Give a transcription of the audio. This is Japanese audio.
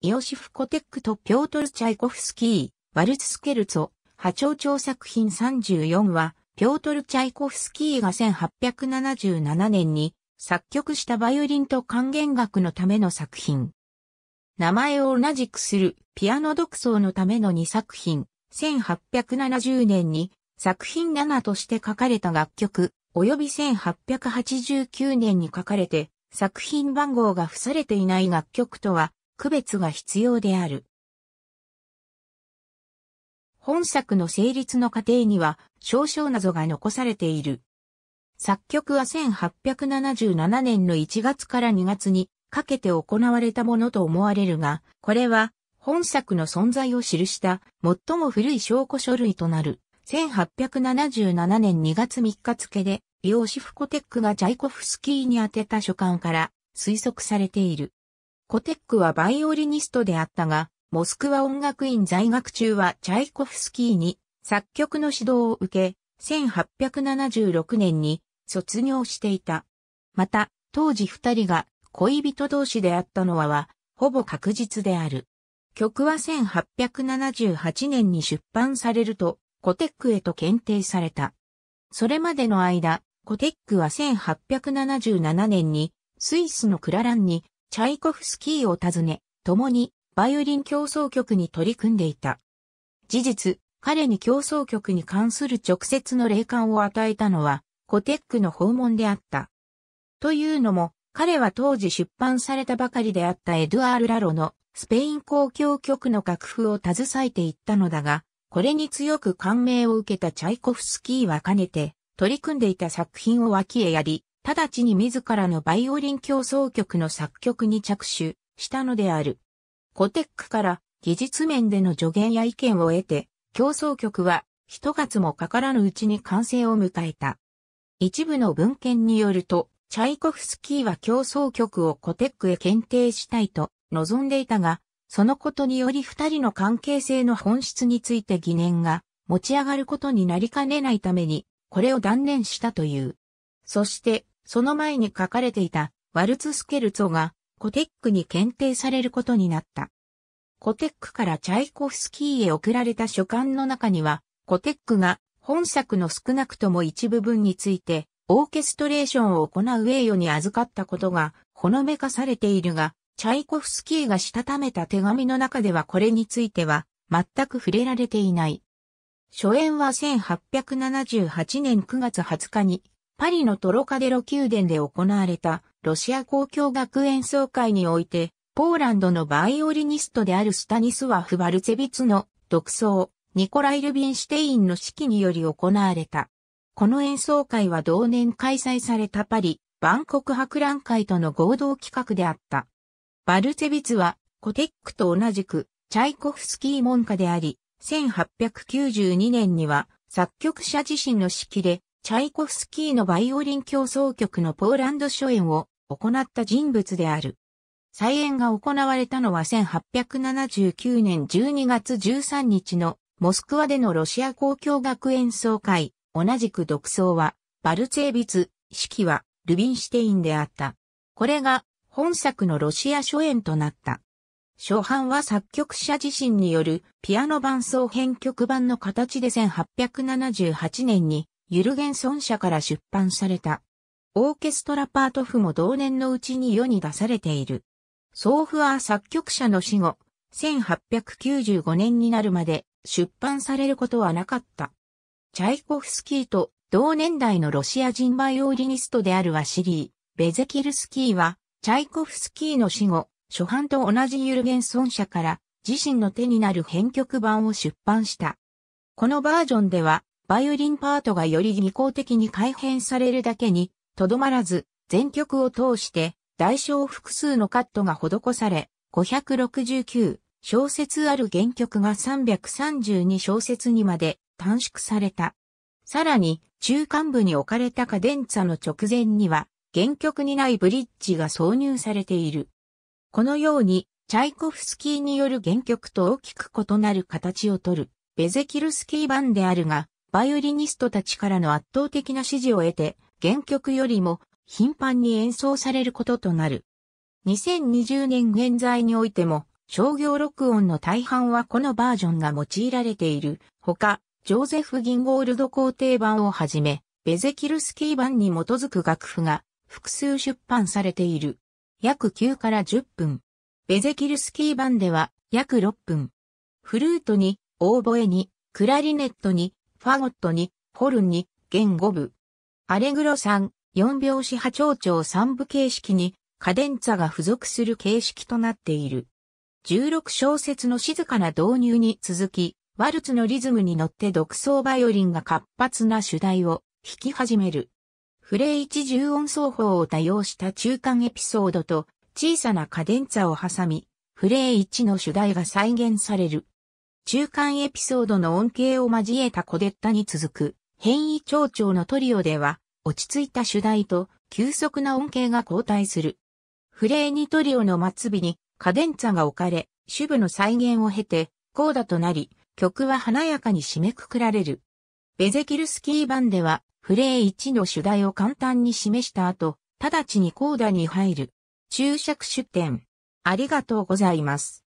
イオシフ・コテックとピョートル・チャイコフスキー、ワルツ・スケルツォ、波長調作品34は、ピョートル・チャイコフスキーが1877年に作曲したバイオリンと管弦楽のための作品。名前を同じくするピアノ独奏のための2作品、1870年に作品7として書かれた楽曲、及び1889年に書かれて作品番号が付されていない楽曲とは区別が必要である。本作の成立の過程には少々謎が残されている。作曲は1877年の1月から2月にかけて行われたものと思われるが、これは本作の存在を記した最も古い証拠書類となる1877年2月3日付で美容シフコテックがジャイコフスキーに宛てた書簡から推測されている。コテックはバイオリニストであったが、モスクワ音楽院在学中はチャイコフスキーに作曲の指導を受け、1876年に卒業していた。また、当時二人が恋人同士であったのはは、ほぼ確実である。曲は1878年に出版されると、コテックへと検定された。それまでの間、コテックは1877年にスイスのクラランにチャイコフスキーを訪ね、共にバイオリン競争曲に取り組んでいた。事実、彼に競争曲に関する直接の霊感を与えたのは、コテックの訪問であった。というのも、彼は当時出版されたばかりであったエドアール・ラロのスペイン公共曲の楽譜を携えていったのだが、これに強く感銘を受けたチャイコフスキーは兼ねて取り組んでいた作品を脇へやり、直ちに自らのバイオリン競争曲の作曲に着手したのである。コテックから技術面での助言や意見を得て、競争曲は一月もかからぬうちに完成を迎えた。一部の文献によると、チャイコフスキーは競争曲をコテックへ検定したいと望んでいたが、そのことにより二人の関係性の本質について疑念が持ち上がることになりかねないために、これを断念したという。そして、その前に書かれていたワルツスケルツォがコテックに検定されることになった。コテックからチャイコフスキーへ送られた書簡の中には、コテックが本作の少なくとも一部分について、オーケストレーションを行う栄誉に預かったことがほのめかされているが、チャイコフスキーがしたためた手紙の中ではこれについては全く触れられていない。初演は1878年9月20日にパリのトロカデロ宮殿で行われたロシア公共学演奏会において、ポーランドのバイオリニストであるスタニスワフ・バルツェビツの独奏、ニコライ・ルビンシュテインの指揮により行われた。この演奏会は同年開催されたパリ、万国博覧会との合同企画であった。バルツェビツは、コテックと同じく、チャイコフスキー門下であり、1892年には、作曲者自身の指揮で、チャイコフスキーのバイオリン競奏曲のポーランド初演を行った人物である。再演が行われたのは1879年12月13日のモスクワでのロシア交響楽演奏会、同じく独奏はバルツェービツ、指揮はルビンシュテインであった。これが本作のロシア初演となった。初版は作曲者自身によるピアノ伴奏編曲版の形で1878年にユルゲンソン社から出版された。オーケストラパート譜も同年のうちに世に出されている。ソーフアー作曲者の死後、1895年になるまで出版されることはなかった。チャイコフスキーと同年代のロシア人バイオリニストであるワシリー・ベゼキルスキーは、チャイコフスキーの死後、初版と同じユルゲンソン社から自身の手になる編曲版を出版した。このバージョンでは、バイオリンパートがより技巧的に改変されるだけに、とどまらず、全曲を通して、代償複数のカットが施され、569小節ある原曲が332小節にまで短縮された。さらに、中間部に置かれたカデンツァの直前には、原曲にないブリッジが挿入されている。このように、チャイコフスキーによる原曲と大きく異なる形をとる、ベゼキルスキー版であるが、バイオリニストたちからの圧倒的な支持を得て、原曲よりも頻繁に演奏されることとなる。2020年現在においても、商業録音の大半はこのバージョンが用いられている。ほか、ジョーゼフ・ギンゴールド皇帝版をはじめ、ベゼキルスキー版に基づく楽譜が複数出版されている。約9から10分。ベゼキルスキー版では約6分。フルートに、オーボエに、クラリネットに、ファゴットに、ホルンに、弦5部。アレグロ3、4拍子波長長3部形式に、カデンツァが付属する形式となっている。16小節の静かな導入に続き、ワルツのリズムに乗って独奏バイオリンが活発な主題を弾き始める。フレイ1重音奏法を多用した中間エピソードと小さなカデンツァを挟み、フレイ1の主題が再現される。中間エピソードの恩恵を交えたコデッタに続く、変異蝶々のトリオでは、落ち着いた主題と急速な恩恵が交代する。フレーニトリオの末尾にカデンツァが置かれ、主部の再現を経て、コーダとなり、曲は華やかに締めくくられる。ベゼキルスキー版では、フレー1の主題を簡単に示した後、直ちにコーダに入る。注釈出典。ありがとうございます。